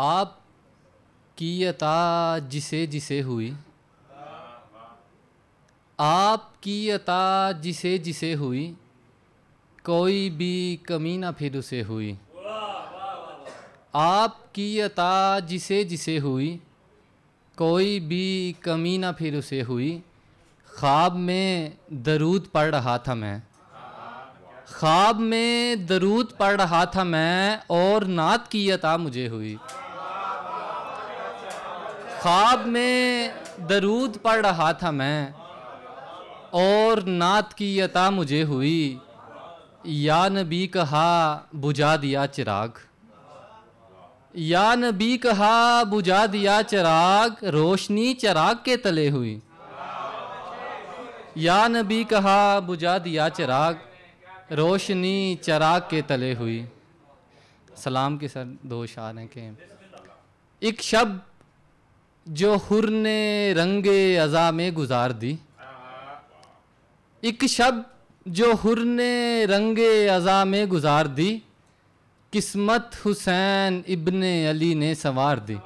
आप की अता जिसे जिसे हुई आप की अता जिसे जिसे हुई कोई भी कमी ना फिर उसे हुई आप की अता जिसे जिसे हुई कोई भी कमी ना फिर उसे हुई ख्वाब में दरूद पढ़ रहा था मैं ख्वाब में दरूद पढ़ रहा था मैं और नात की अता मुझे हुई ख्वाब में दरूद पढ़ रहा था मैं और नात की अता मुझे हुई या नबी कहा बुझा दिया चिराग या नबी कहा बुझा दिया चिराग रोशनी चिराग के तले हुई या नबी कहा बुझा दिया चिराग रोशनी चराग के तले हुई सलाम के सर दो शारे के एक शब जो हुर ने रंगे अजा में गुजार दी एक शब जो हुर ने रंगे अजा में गुजार दी किस्मत हुसैन इब्ने अली ने संवार दी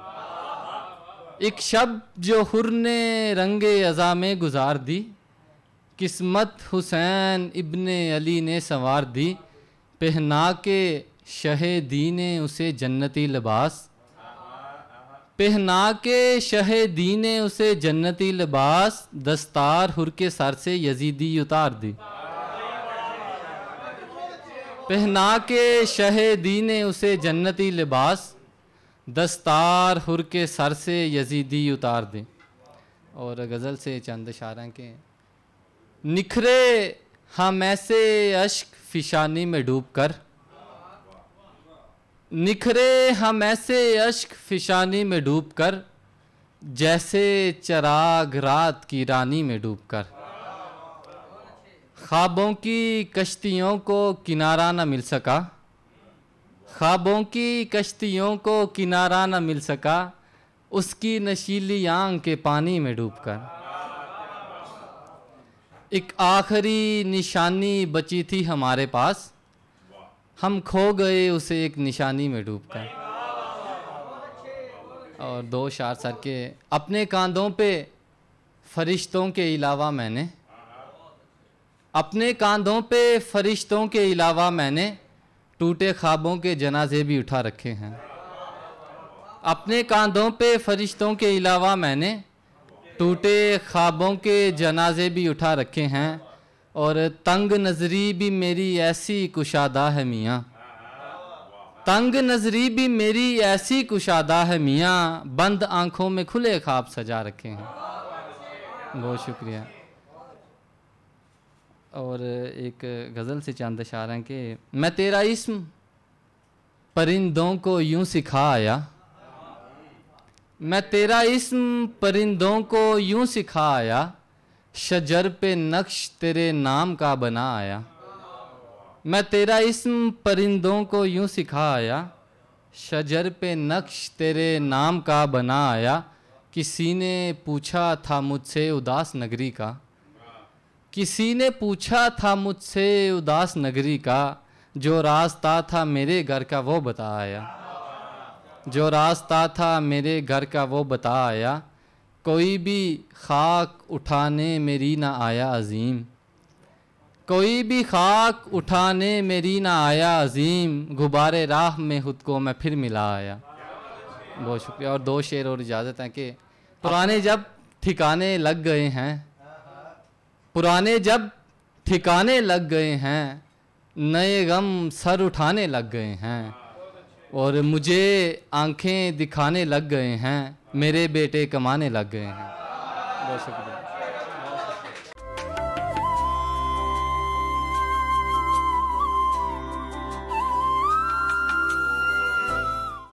एक शब जो हुर ने रंगे अजा में गुजार दी किस्मत हुसैन इब्न अली ने संवार दी पहना के शह दी ने उसे जन्नती लिबास पहना के शह दी ने उसे जन्नती लिबास दस्तार हुर के सर से यजीदी उतार दी पहना के शह दी ने उसे जन्नती लिबास दस्तार हुर के सर से यजीदी उतार दी और गज़ल से चंद शारा के निखरे हम ऐसे अश्क फिशानी में डूब कर निखरे हम ऐसे अश्क फिशानी में डूब कर जैसे चराग रात की रानी में डूब कर ख्वाबों की कश्तियों को किनारा न मिल सका ख्वाबों की कश्तियों को किनारा न मिल सका उसकी नशीली आंग के पानी में डूब कर एक आखिरी निशानी बची थी हमारे पास हम खो गए उसे एक निशानी में डूब कर और दो शार सर के अपने कांधों पे फरिश्तों के अलावा मैंने अपने कांधों पे फरिश्तों के अलावा मैंने टूटे ख्वाबों के जनाजे भी उठा रखे हैं अपने कांधों पे फरिश्तों के अलावा मैंने टूटे ख्वाबों के जनाजे भी उठा रखे हैं और तंग नजरी भी मेरी ऐसी कुशादा है मियाँ तंग नजरी भी मेरी ऐसी कुशादा है मियाँ बंद आंखों में खुले ख्वाब सजा रखे हैं बहुत शुक्रिया और एक गज़ल से चांद रहे हैं कि मैं तेरा इसम परिंदों को यूं सिखा आया मैं तेरा इसम परिंदों को यूं सिखा आया शजर पे नक्श तेरे नाम का बना आया मैं तेरा इसम परिंदों को यूं सिखा आया शजर पे नक्श तेरे नाम का बना आया किसी ने पूछा था मुझसे उदास नगरी का किसी ने पूछा था मुझसे उदास नगरी का जो रास्ता था मेरे घर का वो बताया जो रास्ता था मेरे घर का वो बता आया कोई भी खाक उठाने मेरी ना आया अजीम कोई भी खाक उठाने मेरी ना आया अजीम गुब्बारे राह में खुद को मैं फिर मिला आया बहुत शुक्रिया और दो शेर और इजाज़त हैं कि पुराने जब ठिकाने लग गए हैं पुराने जब ठिकाने लग गए हैं नए गम सर उठाने लग गए हैं और मुझे आंखें दिखाने लग गए हैं मेरे बेटे कमाने लग गए हैं बहुत शुक्रिया